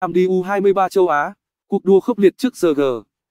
Amdi U23 châu Á, cuộc đua khốc liệt trước giờ G,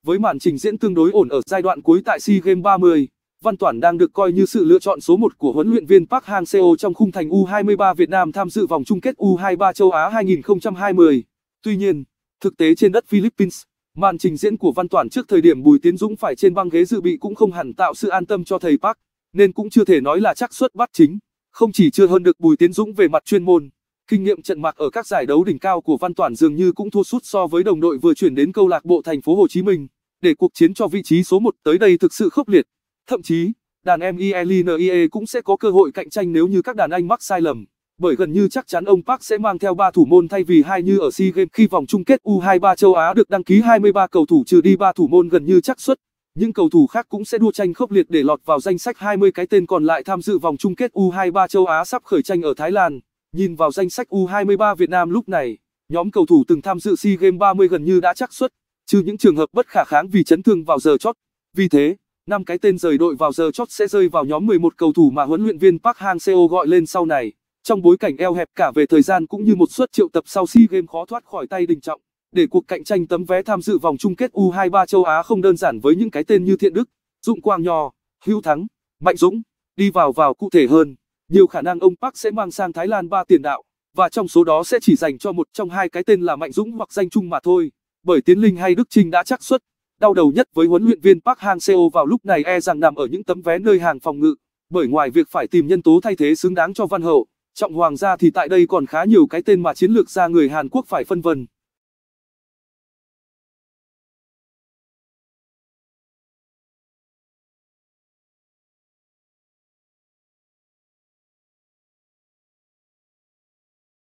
với màn trình diễn tương đối ổn ở giai đoạn cuối tại SEA Games 30, Văn Toản đang được coi như sự lựa chọn số 1 của huấn luyện viên Park Hang-seo trong khung thành U23 Việt Nam tham dự vòng chung kết U23 châu Á 2020. Tuy nhiên, thực tế trên đất Philippines, màn trình diễn của Văn Toản trước thời điểm Bùi Tiến Dũng phải trên băng ghế dự bị cũng không hẳn tạo sự an tâm cho thầy Park, nên cũng chưa thể nói là chắc suất bắt chính. Không chỉ chưa hơn được Bùi Tiến Dũng về mặt chuyên môn, Kinh nghiệm trận mạc ở các giải đấu đỉnh cao của Văn Toản dường như cũng thua sút so với đồng đội vừa chuyển đến câu lạc bộ thành phố Hồ Chí Minh, để cuộc chiến cho vị trí số 1 tới đây thực sự khốc liệt. Thậm chí, đàn em IELINE e cũng sẽ có cơ hội cạnh tranh nếu như các đàn anh mắc sai lầm, bởi gần như chắc chắn ông Park sẽ mang theo 3 thủ môn thay vì hai như ở SEA Games khi vòng chung kết U23 châu Á được đăng ký 23 cầu thủ trừ đi 3 thủ môn gần như chắc suất. Những cầu thủ khác cũng sẽ đua tranh khốc liệt để lọt vào danh sách 20 cái tên còn lại tham dự vòng chung kết U23 châu Á sắp khởi tranh ở Thái Lan. Nhìn vào danh sách U23 Việt Nam lúc này, nhóm cầu thủ từng tham dự SEA Games 30 gần như đã chắc suất, trừ những trường hợp bất khả kháng vì chấn thương vào giờ chót. Vì thế, năm cái tên rời đội vào giờ chót sẽ rơi vào nhóm 11 cầu thủ mà huấn luyện viên Park Hang-seo gọi lên sau này. Trong bối cảnh eo hẹp cả về thời gian cũng như một suất triệu tập sau SEA Games khó thoát khỏi tay đình trọng, để cuộc cạnh tranh tấm vé tham dự vòng chung kết U23 châu Á không đơn giản với những cái tên như Thiện Đức, Dụng Quang Nho, Hữu Thắng, Mạnh Dũng, đi vào vào cụ thể hơn nhiều khả năng ông Park sẽ mang sang Thái Lan ba tiền đạo, và trong số đó sẽ chỉ dành cho một trong hai cái tên là Mạnh Dũng hoặc Danh Trung mà thôi, bởi Tiến Linh hay Đức Trinh đã chắc suất. Đau đầu nhất với huấn luyện viên Park Hang-seo vào lúc này e rằng nằm ở những tấm vé nơi hàng phòng ngự, bởi ngoài việc phải tìm nhân tố thay thế xứng đáng cho Văn Hậu, Trọng Hoàng gia thì tại đây còn khá nhiều cái tên mà chiến lược gia người Hàn Quốc phải phân vân.